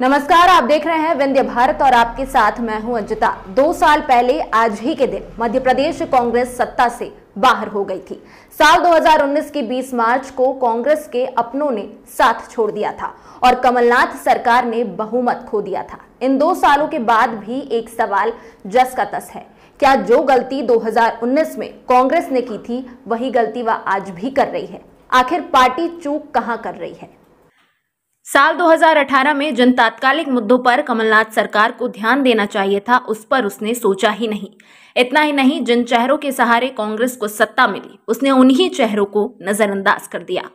नमस्कार आप देख रहे हैं विंध्य भारत और आपके साथ मैं हूं अंजिता दो साल पहले आज ही के दिन मध्य प्रदेश कांग्रेस सत्ता से बाहर हो गई थी साल 2019 के 20 मार्च को कांग्रेस के अपनों ने साथ छोड़ दिया था और कमलनाथ सरकार ने बहुमत खो दिया था इन दो सालों के बाद भी एक सवाल जस का तस है क्या जो गलती 2019 में कांग्रेस ने की थी वही गलती वह आज भी कर रही है आखिर पार्टी चूक कहां कर रही है साल 2018 में जिन तात्कालिक मुद्दों पर कमलनाथ सरकार को ध्यान देना चाहिए था उस पर उसने सोचा ही नहीं इतना ही नहीं जिन चेहरों के सहारे कांग्रेस को सत्ता मिली उसने उन्हीं चेहरों को नजरअंदाज कर दिया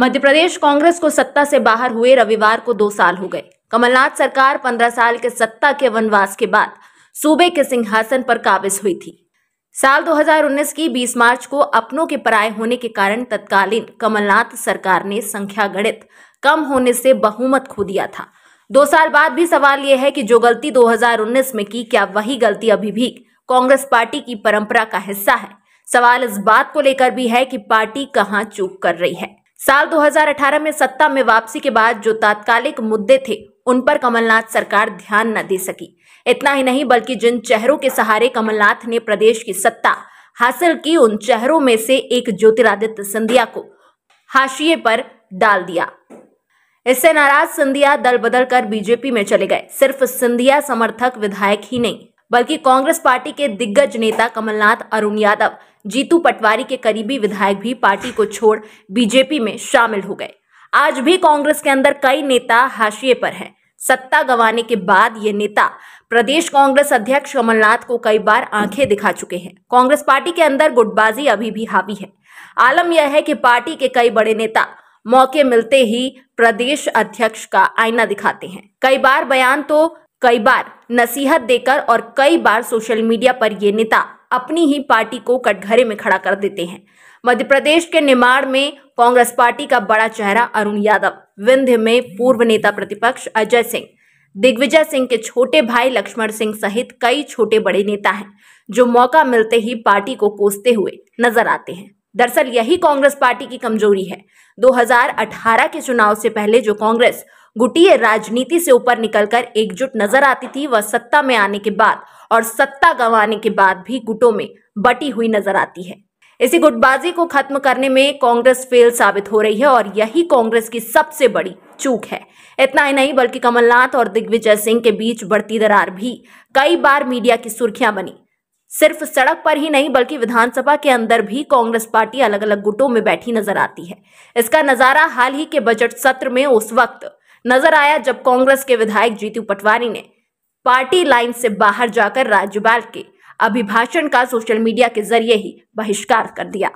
मध्य प्रदेश कांग्रेस को सत्ता से बाहर हुए रविवार को दो साल हो गए कमलनाथ सरकार पंद्रह साल के सत्ता के वनवास के बाद सूबे के सिंहासन पर काबिज हुई थी साल 2019 की 20 मार्च को अपनों के पराय होने के कारण तत्कालीन कमलनाथ सरकार ने संख्या गणित कम होने से बहुमत खो दिया था दो साल बाद भी सवाल यह है कि जो गलती 2019 में की क्या वही गलती अभी भी कांग्रेस पार्टी की परंपरा का हिस्सा है सवाल इस बात को लेकर भी है कि पार्टी कहां चूक कर रही है साल 2018 में सत्ता में वापसी के बाद जो तात्कालिक मुद्दे थे उन पर कमलनाथ सरकार ध्यान न दे सकी इतना ही नहीं बल्कि जिन चेहरों के सहारे कमलनाथ ने प्रदेश की सत्ता हासिल की उन चेहरों में से एक ज्योतिरादित्य सिंधिया को हाशिए पर डाल दिया इससे नाराज सिंधिया दल बदल कर बीजेपी में चले गए सिर्फ सिंधिया समर्थक विधायक ही नहीं बल्कि कांग्रेस पार्टी के दिग्गज नेता कमलनाथ अरुण यादव जीतू पटवारी के करीबी विधायक भी पार्टी को छोड़ बीजेपी में शामिल हो गए आज भी कांग्रेस के अंदर कई नेता हाशिए पर हैं सत्ता गंवाने के बाद ये नेता प्रदेश कांग्रेस अध्यक्ष कमलनाथ को कई बार आंखें दिखा चुके हैं कांग्रेस पार्टी के अंदर गुटबाजी अभी भी हावी है आलम यह है कि पार्टी के कई बड़े नेता मौके मिलते ही प्रदेश अध्यक्ष का आईना दिखाते हैं कई बार बयान तो कई बार नसीहत देकर और कई बार सोशल मीडिया पर ये नेता अपनी ही पार्टी को कटघरे में खड़ा कर देते हैं मध्य प्रदेश के निमाड़ में कांग्रेस पार्टी का बड़ा चेहरा अरुण यादव विंध्य में पूर्व नेता प्रतिपक्ष अजय सिंह दिग्विजय सिंह के छोटे भाई लक्ष्मण सिंह सहित कई छोटे बड़े नेता हैं जो मौका मिलते ही पार्टी को कोसते हुए नजर आते हैं दरअसल यही कांग्रेस पार्टी की कमजोरी है 2018 के चुनाव से पहले जो कांग्रेस गुटीय राजनीति से ऊपर निकलकर एकजुट नजर आती थी वह सत्ता में आने के बाद और सत्ता गंवाने के बाद भी गुटों में बटी हुई नजर आती है इसी गुटबाजी को खत्म करने में कांग्रेस फेल साबित हो रही है और यही कांग्रेस की सबसे बड़ी चूक है इतना ही नहीं बल्कि कमलनाथ और दिग्विजय सिंह के बीच बढ़ती दरार भी कई बार मीडिया की सुर्खियां बनी सिर्फ सड़क पर ही नहीं बल्कि विधानसभा के अंदर भी कांग्रेस पार्टी अलग अलग गुटों में बैठी नजर आती है इसका नजारा हाल ही के बजट सत्र में उस वक्त नजर आया जब कांग्रेस के विधायक जीतू पटवारी ने पार्टी लाइन से बाहर जाकर राज्यपाल के अभिभाषण का सोशल मीडिया के जरिए ही बहिष्कार कर दिया